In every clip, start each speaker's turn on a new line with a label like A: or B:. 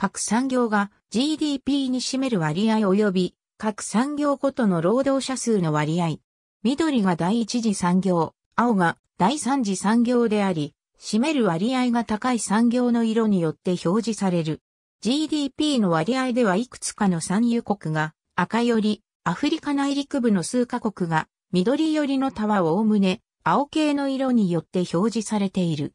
A: 各産業が GDP に占める割合及び各産業ごとの労働者数の割合。緑が第一次産業、青が第三次産業であり、占める割合が高い産業の色によって表示される。GDP の割合ではいくつかの産油国が赤より、アフリカ内陸部の数カ国が緑寄りのタワーをおおむね青系の色によって表示されている。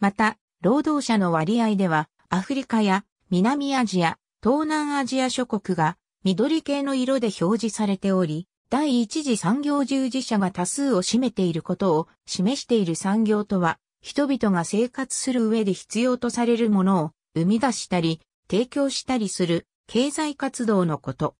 A: また、労働者の割合ではアフリカや南アジア、東南アジア諸国が緑系の色で表示されており、第一次産業従事者が多数を占めていることを示している産業とは、人々が生活する上で必要とされるものを生み出したり、提供したりする経済活動のこと。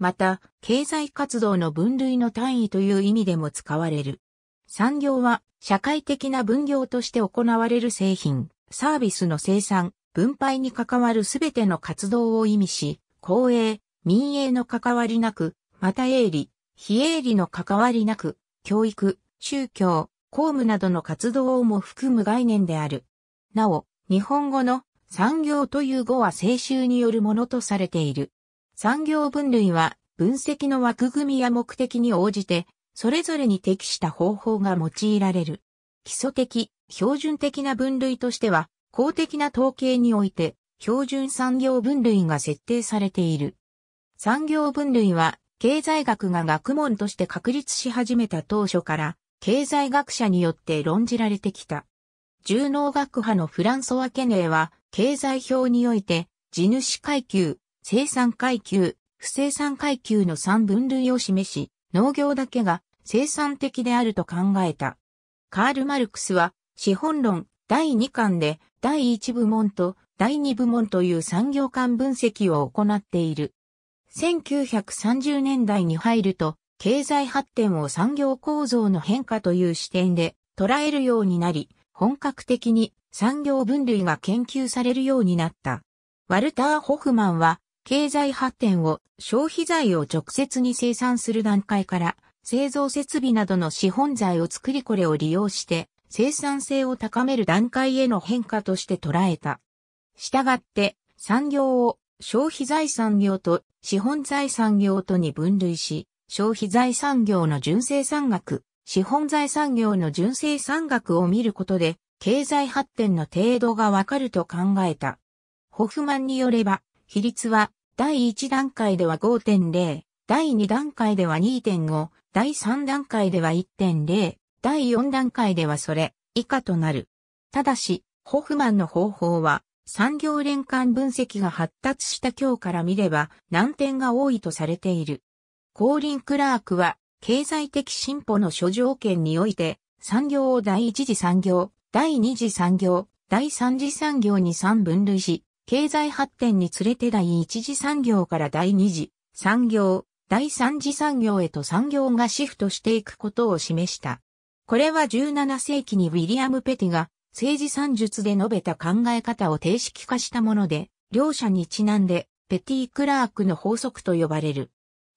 A: また、経済活動の分類の単位という意味でも使われる。産業は社会的な分業として行われる製品、サービスの生産、分配に関わるすべての活動を意味し、公営、民営の関わりなく、また営利、非営利の関わりなく、教育、宗教、公務などの活動をも含む概念である。なお、日本語の産業という語は青州によるものとされている。産業分類は分析の枠組みや目的に応じて、それぞれに適した方法が用いられる。基礎的、標準的な分類としては、公的な統計において、標準産業分類が設定されている。産業分類は、経済学が学問として確立し始めた当初から、経済学者によって論じられてきた。重農学派のフランソワ・ケネーは、経済表において、地主階級、生産階級、不生産階級の3分類を示し、農業だけが生産的であると考えた。カール・マルクスは、資本論、第2巻で第1部門と第2部門という産業間分析を行っている。1930年代に入ると、経済発展を産業構造の変化という視点で捉えるようになり、本格的に産業分類が研究されるようになった。ワルター・ホフマンは、経済発展を消費財を直接に生産する段階から、製造設備などの資本財を作りこれを利用して、生産性を高める段階への変化として捉えた。したがって、産業を消費財産業と資本財産業とに分類し、消費財産業の純正産額、資本財産業の純正産額を見ることで、経済発展の程度がわかると考えた。ホフマンによれば、比率は、第1段階では5.0、第2段階では2.5、第3段階では1.0、第4段階ではそれ以下となる。ただし、ホフマンの方法は、産業連関分析が発達した今日から見れば難点が多いとされている。コーリン・クラークは、経済的進歩の諸条件において、産業を第一次産業、第二次産業、第三次産業に3分類し、経済発展につれて第一次産業から第二次産業、第三次産業へと産業がシフトしていくことを示した。これは17世紀にウィリアム・ペティが政治算術で述べた考え方を定式化したもので、両者にちなんでペティ・クラークの法則と呼ばれる。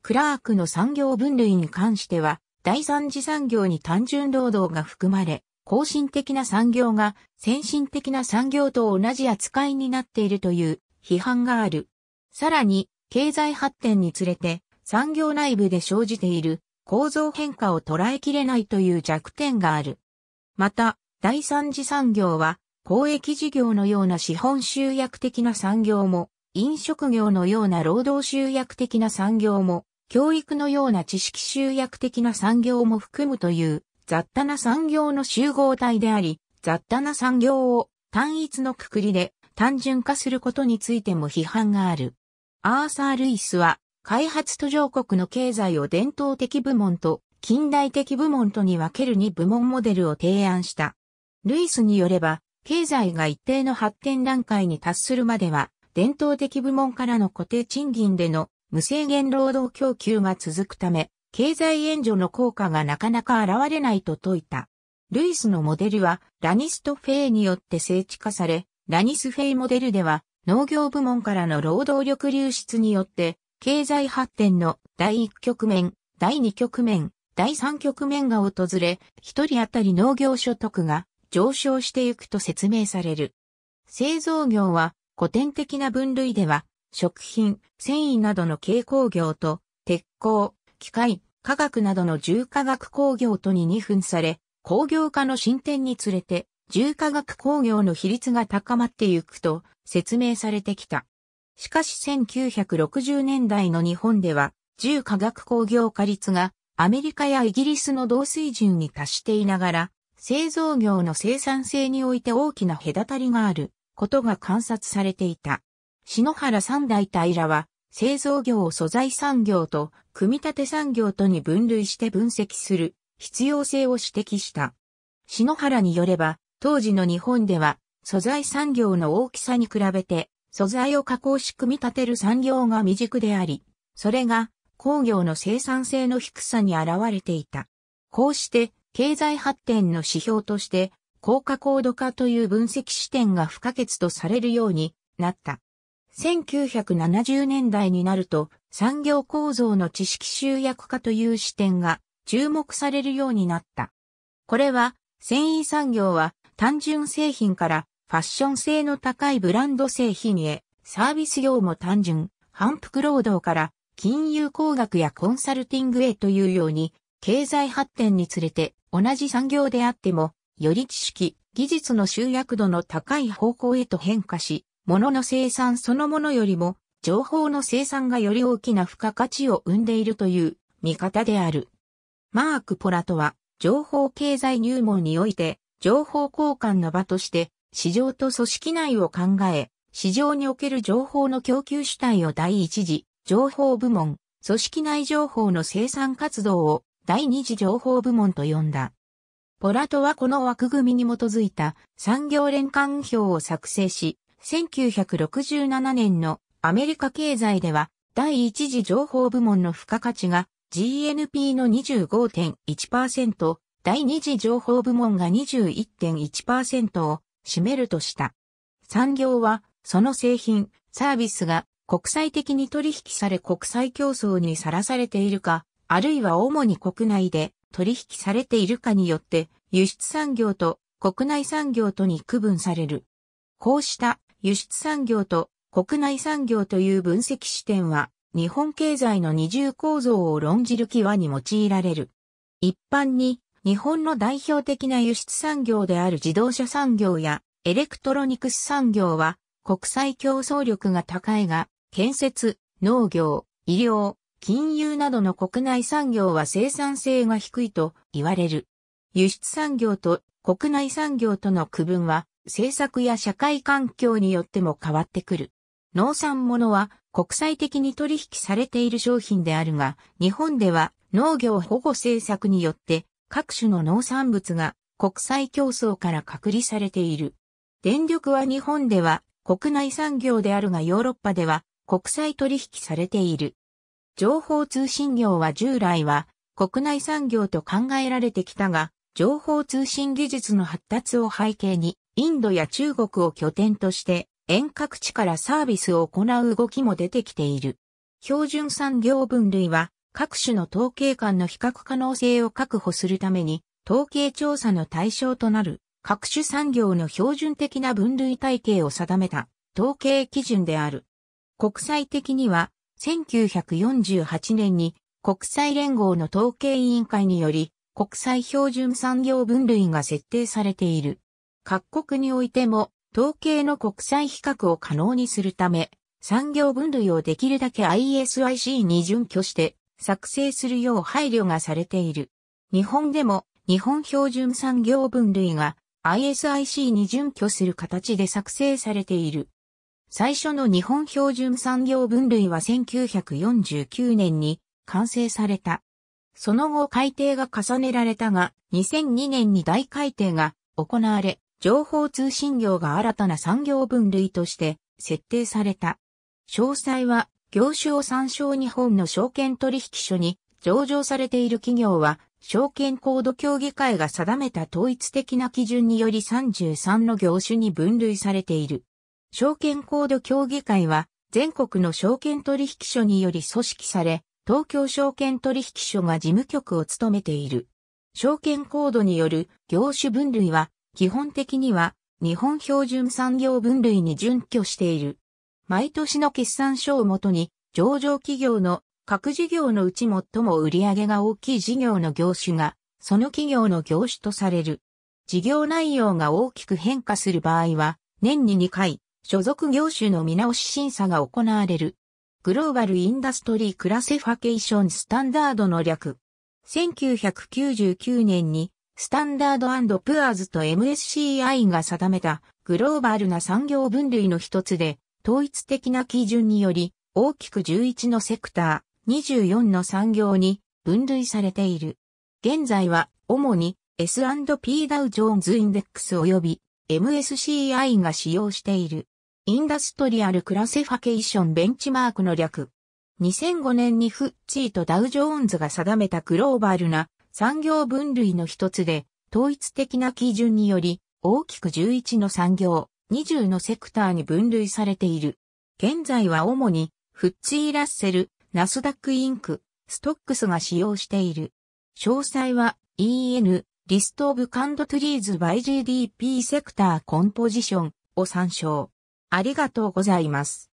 A: クラークの産業分類に関しては、第三次産業に単純労働が含まれ、後進的な産業が先進的な産業と同じ扱いになっているという批判がある。さらに、経済発展につれて産業内部で生じている構造変化を捉えきれないという弱点がある。また、第三次産業は、公益事業のような資本集約的な産業も、飲食業のような労働集約的な産業も、教育のような知識集約的な産業も含むという雑多な産業の集合体であり、雑多な産業を単一のくくりで単純化することについても批判がある。アーサー・ルイスは開発途上国の経済を伝統的部門と近代的部門とに分ける2部門モデルを提案した。ルイスによれば、経済が一定の発展段階に達するまでは、伝統的部門からの固定賃金での無制限労働供給が続くため、経済援助の効果がなかなか現れないと説いた。ルイスのモデルはラニストフェイによって聖地化され、ラニスフェイモデルでは農業部門からの労働力流出によって経済発展の第1局面、第2局面、第3局面が訪れ、一人当たり農業所得が上昇していくと説明される。製造業は古典的な分類では、食品、繊維などの軽工業と、鉄鋼、機械、化学などの重化学工業とに二分され、工業化の進展につれて、重化学工業の比率が高まっていくと説明されてきた。しかし1960年代の日本では、重化学工業化率がアメリカやイギリスの同水準に達していながら、製造業の生産性において大きな隔たりがあることが観察されていた。篠原三代平は、製造業を素材産業と組み立て産業とに分類して分析する必要性を指摘した。篠原によれば、当時の日本では素材産業の大きさに比べて素材を加工し組み立てる産業が未熟であり、それが工業の生産性の低さに現れていた。こうして経済発展の指標として高加高度化という分析視点が不可欠とされるようになった。1970年代になると産業構造の知識集約化という視点が注目されるようになった。これは繊維産業は単純製品からファッション性の高いブランド製品へ、サービス業も単純、反復労働から金融工学やコンサルティングへというように、経済発展につれて同じ産業であっても、より知識、技術の集約度の高い方向へと変化し、物の生産そのものよりも、情報の生産がより大きな付加価値を生んでいるという見方である。マーク・ポラとは、情報経済入門において、情報交換の場として、市場と組織内を考え、市場における情報の供給主体を第一次情報部門、組織内情報の生産活動を第二次情報部門と呼んだ。ポラトはこの枠組みに基づいた産業連環表を作成し、1967年のアメリカ経済では第一次情報部門の付加価値が GNP の25.1%、第二次情報部門が21.1%を占めるとした。産業は、その製品、サービスが国際的に取引され国際競争にさらされているか、あるいは主に国内で取引されているかによって、輸出産業と国内産業とに区分される。こうした輸出産業と国内産業という分析視点は、日本経済の二重構造を論じる際に用いられる。一般に日本の代表的な輸出産業である自動車産業やエレクトロニクス産業は国際競争力が高いが、建設、農業、医療、金融などの国内産業は生産性が低いと言われる。輸出産業と国内産業との区分は政策や社会環境によっても変わってくる。農産物は国際的に取引されている商品であるが、日本では農業保護政策によって各種の農産物が国際競争から隔離されている。電力は日本では国内産業であるがヨーロッパでは国際取引されている。情報通信業は従来は国内産業と考えられてきたが、情報通信技術の発達を背景に、インドや中国を拠点として遠隔地からサービスを行う動きも出てきている。標準産業分類は各種の統計間の比較可能性を確保するために、統計調査の対象となる各種産業の標準的な分類体系を定めた統計基準である。国際的には、1948年に国際連合の統計委員会により、国際標準産業分類が設定されている。各国においても、統計の国際比較を可能にするため、産業分類をできるだけ ISIC に準拠して作成するよう配慮がされている。日本でも日本標準産業分類が ISIC に準拠する形で作成されている。最初の日本標準産業分類は1949年に完成された。その後改定が重ねられたが、2002年に大改定が行われ、情報通信業が新たな産業分類として設定された。詳細は業種を参照日本の証券取引所に上場されている企業は、証券コード協議会が定めた統一的な基準により33の業種に分類されている。証券コード協議会は、全国の証券取引所により組織され、東京証券取引所が事務局を務めている。証券コードによる業種分類は、基本的には日本標準産業分類に準拠している。毎年の決算書をもとに、上場企業の各事業のうち最も売上が大きい事業の業種が、その企業の業種とされる。事業内容が大きく変化する場合は、年に2回、所属業種の見直し審査が行われる。グローバルインダストリークラセファケーションスタンダードの略。1999年に、スタンダードプアーズと MSCI が定めたグローバルな産業分類の一つで、統一的な基準により、大きく11のセクター、24の産業に分類されている。現在は、主に S&P ダウジョーンズインデックス及び MSCI が使用している。インダストリアルクラセファケーションベンチマークの略。2005年にフッチーとダウジョーンズが定めたグローバルな産業分類の一つで、統一的な基準により、大きく11の産業、20のセクターに分類されている。現在は主に、フッツィー・ラッセル、ナスダック・インク、ストックスが使用している。詳細は EN、リスト・オブ・カンド・トゥリーズ・バイ GDP セクター・コンポジションを参照。ありがとうございます。